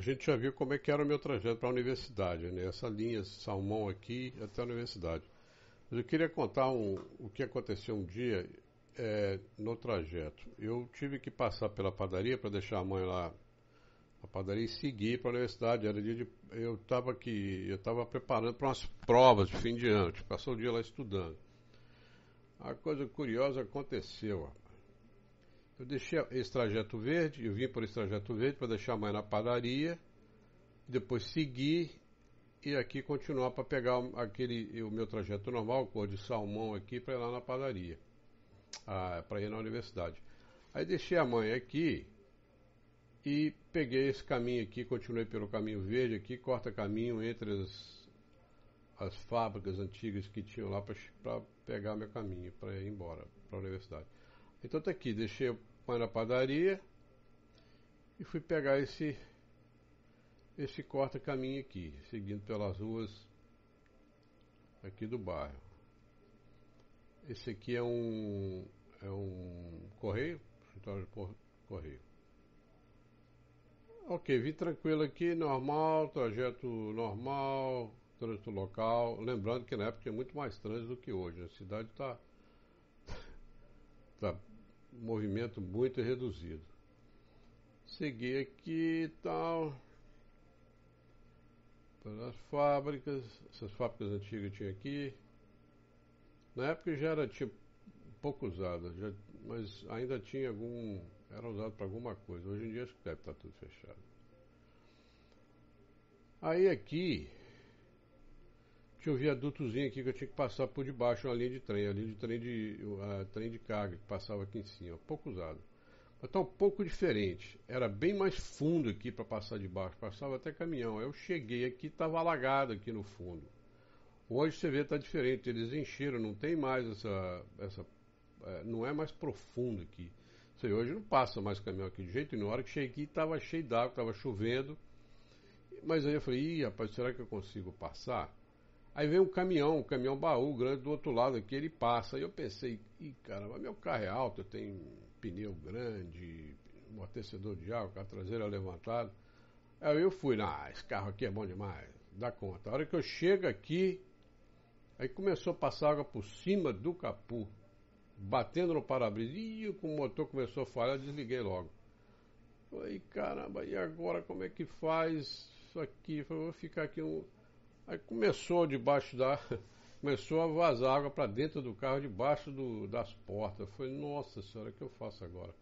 A gente já viu como é que era o meu trajeto para a universidade, né? Essa linha Salmão aqui até a universidade. Mas eu queria contar um, o que aconteceu um dia é, no trajeto. Eu tive que passar pela padaria para deixar a mãe lá na padaria e seguir para a universidade. Era dia de, eu estava aqui, eu estava preparando para umas provas de fim de ano. Tipo, passou o dia lá estudando. A coisa curiosa aconteceu. Eu deixei esse trajeto verde, eu vim por esse trajeto verde para deixar a mãe na padaria, depois seguir e aqui continuar para pegar aquele o meu trajeto normal, cor de salmão aqui para ir lá na padaria, para ir na universidade. Aí deixei a mãe aqui e peguei esse caminho aqui, continuei pelo caminho verde aqui, corta caminho entre as, as fábricas antigas que tinham lá para pegar meu caminho, para ir embora para a universidade. Então tá aqui, deixei pão na padaria e fui pegar esse esse corta-caminho aqui, seguindo pelas ruas aqui do bairro. Esse aqui é um é um correio, escritório de correio. Ok, vim tranquilo aqui, normal, trajeto normal, trânsito local. Lembrando que na época tinha muito mais trânsito do que hoje. A cidade está tá, tá movimento muito reduzido. Segui aqui e tal. Para as fábricas, essas fábricas antigas tinha aqui. Na época já era tipo pouco usada, já, mas ainda tinha algum. Era usado para alguma coisa. Hoje em dia acho que deve estar tá tudo fechado. Aí aqui tinha um viadutozinho aqui que eu tinha que passar por debaixo, uma linha de trem, a linha de trem de, a trem de carga que passava aqui em cima, pouco usado. Mas tá um pouco diferente. Era bem mais fundo aqui para passar debaixo, passava até caminhão. Eu cheguei aqui, estava alagado aqui no fundo. Hoje você vê tá diferente, eles encheram, não tem mais essa, essa é, não é mais profundo aqui. hoje não passa mais caminhão aqui de jeito nenhum. Na hora que cheguei aqui estava cheio d'água, estava chovendo. Mas aí eu falei, Ih, rapaz, será que eu consigo passar? Aí vem um caminhão, um caminhão baú grande do outro lado aqui, ele passa. E eu pensei, Ih, caramba, meu carro é alto, eu tenho pneu grande, amortecedor de água carro traseiro levantado. Aí eu fui, ah, esse carro aqui é bom demais, dá conta. A hora que eu chego aqui, aí começou a passar água por cima do capô, batendo no para-brisa. E o motor começou a falhar, eu desliguei logo. Falei, caramba, e agora como é que faz isso aqui? Falei, vou ficar aqui um Aí começou debaixo da. Começou a vazar água para dentro do carro, debaixo do, das portas. Eu falei, nossa senhora, o que eu faço agora?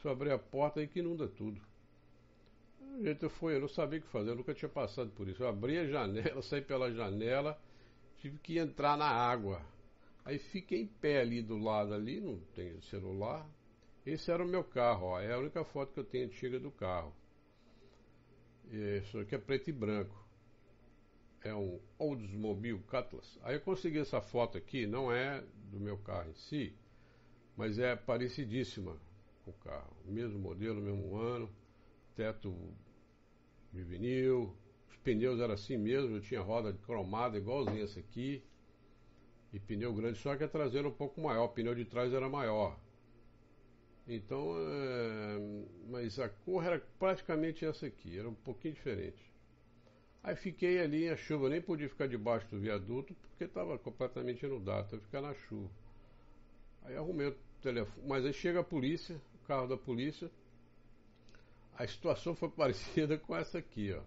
Se eu abrir a porta aí é que inunda tudo. A gente foi, eu não sabia o que fazer, eu nunca tinha passado por isso. Eu abri a janela, saí pela janela, tive que entrar na água. Aí fiquei em pé ali do lado ali, não tem celular. Esse era o meu carro, ó. É a única foto que eu tenho antiga do carro. Isso é, aqui é preto e branco é um Oldsmobile Cutlass. Aí eu consegui essa foto aqui, não é do meu carro em si, mas é parecidíssima com o carro. Mesmo modelo, mesmo ano, teto de vinil, os pneus eram assim mesmo, eu tinha roda cromada igualzinha essa aqui, e pneu grande, só que a traseira um pouco maior, o pneu de trás era maior. Então, é... mas a cor era praticamente essa aqui, era um pouquinho diferente. Aí fiquei ali na chuva, nem podia ficar debaixo do viaduto porque estava completamente inundado, teve que ficar na chuva. Aí arrumei o telefone, mas aí chega a polícia, o carro da polícia. A situação foi parecida com essa aqui, ó.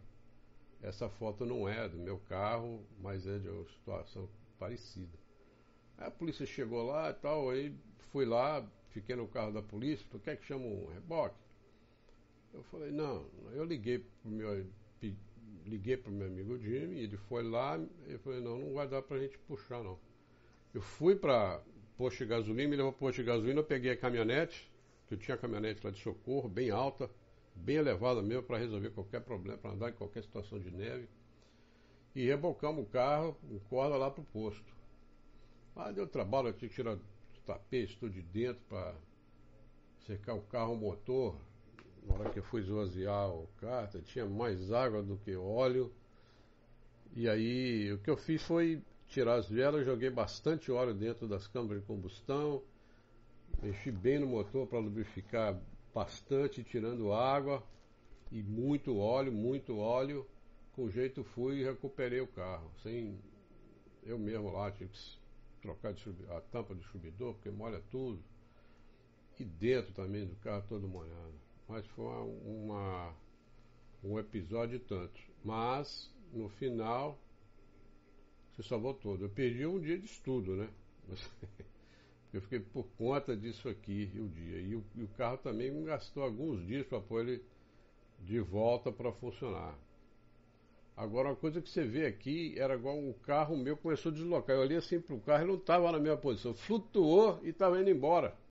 Essa foto não é do meu carro, mas é de uma situação parecida. Aí a polícia chegou lá e tal, aí fui lá, fiquei no carro da polícia, tu quer que chama um reboque? Eu falei, não, eu liguei pro meu liguei para o meu amigo Jimmy, ele foi lá, eu falei, não, não vai dar para a gente puxar, não. Eu fui para posto de gasolina, me levou para posto de gasolina, eu peguei a caminhonete, que eu tinha a caminhonete lá de socorro, bem alta, bem elevada mesmo, para resolver qualquer problema, para andar em qualquer situação de neve. E rebocamos o carro, com corda lá para o posto. Mas deu trabalho, eu tinha que tirar tapete, tudo de dentro para secar o carro, o motor, na hora que eu fui esvaziar o cárter, tinha mais água do que óleo. E aí o que eu fiz foi tirar as velas, joguei bastante óleo dentro das câmaras de combustão, enchi bem no motor para lubrificar bastante, tirando água e muito óleo, muito óleo. Com jeito fui e recuperei o carro. Sem eu mesmo lá, tive que trocar a tampa do subidor, porque molha tudo. E dentro também do carro todo molhado mas foi uma, uma um episódio e tanto. Mas, no final, se salvou todo. Eu perdi um dia de estudo, né? Eu fiquei por conta disso aqui o dia. E o, e o carro também me gastou alguns dias para pôr ele de volta para funcionar. Agora, uma coisa que você vê aqui era igual um carro meu começou a deslocar. Eu olhei assim para o carro e não estava na mesma posição. Flutuou e estava indo embora.